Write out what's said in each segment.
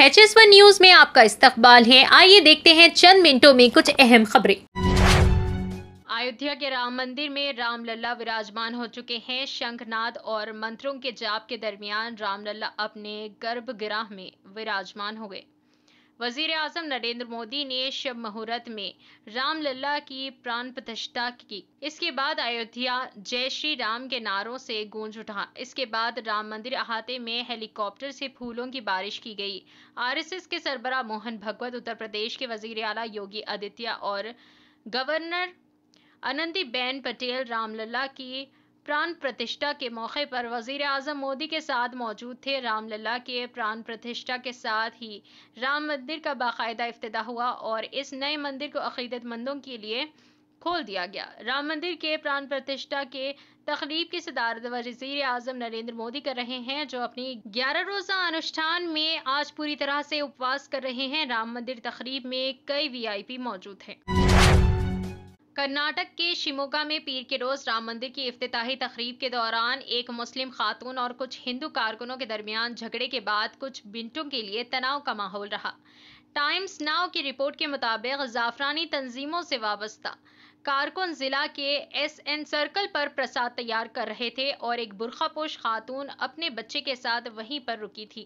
H S one news में आपका इस्तकबाल है आइए देखते हैं चंद मिनटों में कुछ अहम खबरें अयोध्या के राम मंदिर में रामलला विराजमान हो चुके हैं शंखनाद और मंत्रों के जाप के दरमियान रामलला अपने गर्भगृह में विराजमान हो गए वजीर आजम नरेंद्र मोदी ने शब मुहूर्त में रामलला की प्राण प्रतिष्ठा की इसके बाद अयोध्या जय श्री राम के नारों से गूंज उठा इसके बाद राम मंदिर अहाते में हेलीकॉप्टर से फूलों की बारिश की गई आरएसएस के सरबरा मोहन भगवत उत्तर प्रदेश के वजीर आला योगी आदित्य और गवर्नर बेन पटेल रामलला की प्राण प्रतिष्ठा के मौके पर वजीर आजम मोदी के साथ मौजूद थे रामलला के प्राण प्रतिष्ठा के साथ ही राम मंदिर का बाकायदा इफ्तः हुआ और इस नए मंदिर को अकीदतमंदों के लिए खोल दिया गया राम मंदिर के प्राण प्रतिष्ठा के तकरीब की सदारत वजीर आजम नरेंद्र मोदी कर रहे हैं जो अपनी ग्यारह रोजा अनुष्ठान में आज पूरी तरह से उपवास कर रहे हैं राम मंदिर तकरीब में कई वी आई पी मौजूद हैं कर्नाटक के शिमोगा में पीर के रोज राम मंदिर की इफ्तताही तकरीब के दौरान एक मुस्लिम खातून और कुछ हिंदू कारकुनों के दरमियान झगड़े के बाद कुछ मिनटों के लिए तनाव का माहौल रहा टाइम्स नाव की रिपोर्ट के मुताबिक जाफरानी तंजीमों से वाबस्ता कारकुन जिला के एस एन सर्कल पर प्रसाद तैयार कर रहे थे और एक बुरखापोश खातून अपने बच्चे के साथ वहीं पर रुकी थी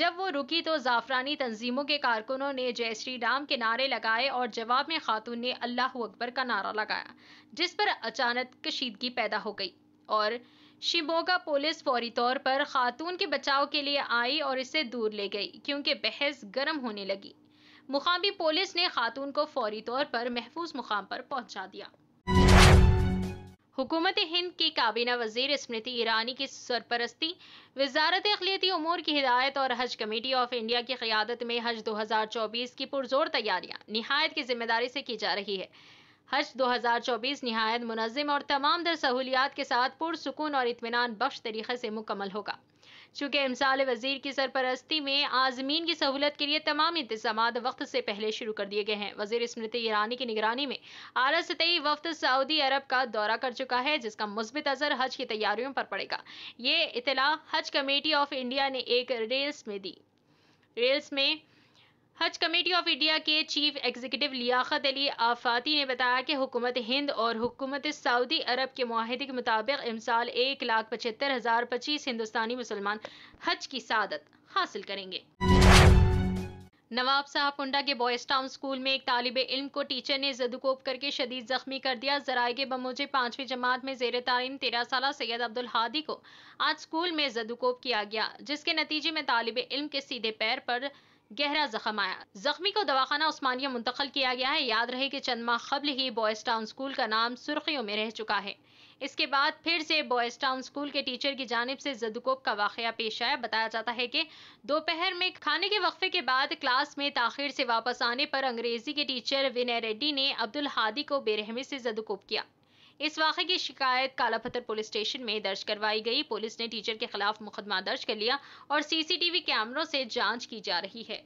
जब वो रुकी तो जाफरानी तंजीमों के कारकुनों ने जय श्री राम के नारे लगाए और जवाब में खातून ने अल्लाह अकबर का नारा लगाया जिस पर अचानक कशीदगी पैदा हो गई और शिमोगा पुलिस फौरी तौर पर खातून के बचाव के लिए आई और इसे दूर ले गई क्योंकि बहस गर्म होने लगी मुकामी पुलिस ने खातून को फौरी तौर पर महफूज मुकाम पर पहुंचा दिया हुकूमत हिंद की काबीना वजीर स्मृति ईरानी की सरपरस्ती वजारत अखिलती उमूर की हिदायत और हज कमेटी ऑफ इंडिया की क्यादत में हज 2024 की पुरजोर तैयारियां नहायत की जिम्मेदारी से की जा रही है हज 2024 हजार नहायत मुनज़म और तमाम दर सहूलियात के साथ पुरसकून और इतमान बख्श तरीके से मुकम्मल होगा चूँकि इमसाल वजीर की सरपरस्ती में आजमीन की सहूलत के लिए तमाम इंतजाम वक्त से पहले शुरू कर दिए गए हैं वजीर स्मृति ईरानी की निगरानी में आला सतही वफद सऊदी अरब का दौरा कर चुका है जिसका मुस्बित असर हज की तैयारियों पर पड़ेगा ये इतला हज कमेटी ऑफ इंडिया ने एक रेल्स में दी रेल्स में हज कमेटी ऑफ इंडिया के चीफ एग्जीक्यूटिव लियाकत अली आफाती ने बताया कि हुकूमत हिंद और हुकूमत सऊदी अरब के माहदे के मुताबिक इमसाल एक लाख पचहत्तर हज़ार पच्चीस हिंदुस्तानी मुसलमान हज की सादत हासिल करेंगे नवाब साहब कुंडा के बॉयज टाउन स्कूल में एक तालब इल्म को टीचर ने जदकोप करके शदीद जख्मी कर दिया जराए के बमोजे पांचवी जमात में जेर तालीम तेरह साल सैयद अब्दुल हादी को आज स्कूल में जदकोप किया गया जिसके नतीजे में तालब इल्म के सीधे पैर पर गहरा जख्म आया जख्मी को दवाखाना उस्मानिया मुंतकल किया गया है याद रहे कि चंद माह कबल ही बॉयज टाउन स्कूल का नाम सुर्खियों में रह चुका है इसके बाद फिर से बॉयज टाउन स्कूल के टीचर की जानब से जदकोप का वाकया पेश आया बताया जाता है कि दोपहर में खाने के वक्फे के बाद क्लास में ताखिर से वापस आने पर अंग्रेजी के टीचर विनय रेड्डी ने अब्दुल हादी को बेरहमी से जदकोप किया इस वाक की शिकायत कालापत्थर पुलिस स्टेशन में दर्ज करवाई गई पुलिस ने टीचर के खिलाफ मुकदमा दर्ज कर लिया और सीसीटीवी कैमरों से जाँच की जा रही है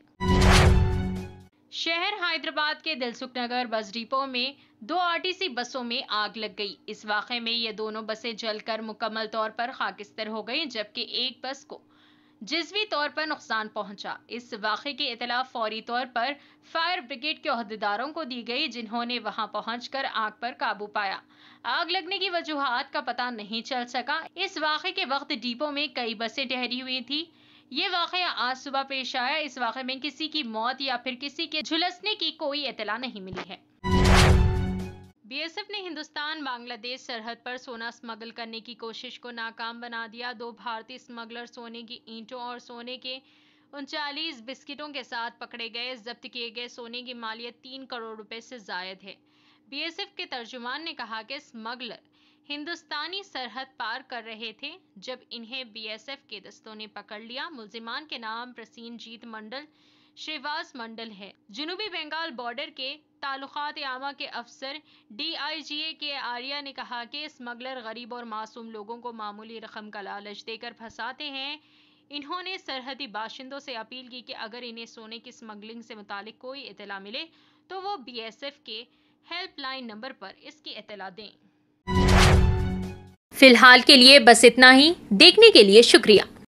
शहर हैदराबाद के दिलसुख नगर बस डिपो में दो आरटीसी बसों में आग लग गई इस वाक़े में ये दोनों बसें जलकर मुकम्मल तौर पर खाकिस्तर हो गई जबकि एक बस को जिसवी तौर पर नुकसान पहुंचा इस वाक़े की इतला फौरी तौर पर फायर ब्रिगेड के अहदेदारों को दी गई जिन्होंने वहां पहुंचकर आग पर काबू पाया आग लगने की वजूहत का पता नहीं चल सका इस वाक़े के वक्त डिपो में कई बसें ठहरी हुई थी ये वाक़ आज सुबह पेश आया इस वाक़े में किसी की मौत या फिर किसी के झुलसने की कोई इतला नहीं मिली है बीएसएफ ने हिंदुस्तान बांग्लादेश सरहद पर सोना स्मगल करने की कोशिश को नाकाम बना दिया दो भारतीय स्मगलर सोने की ईंटों और सोने के उनचालीस बिस्किटों के साथ पकड़े गए जब्त किए गए सोने की मालियत तीन करोड़ रुपए से जायद है बीएसएफ के तर्जुमान ने कहा कि स्मगलर हिंदुस्तानी सरहद पार कर रहे थे जब इन्हें बीएसएफ के दस्तों ने पकड़ लिया मुलजिमान के नाम जीत मंडल श्रीवास मंडल है जुनूबी बंगाल बॉर्डर के तालुकात आमा के अफसर डी आई जी ए के आर्या ने कहा कि स्मगलर गरीब और मासूम लोगों को मामूली रकम का लालच देकर फंसाते हैं इन्होंने सरहदी बाशिंदों से अपील की कि अगर इन्हें सोने की स्मगलिंग से मुतालिक कोई इतला मिले तो वो बीएसएफ के हेल्पलाइन नंबर पर इसकी इतला दें फिलहाल के लिए बस इतना ही देखने के लिए शुक्रिया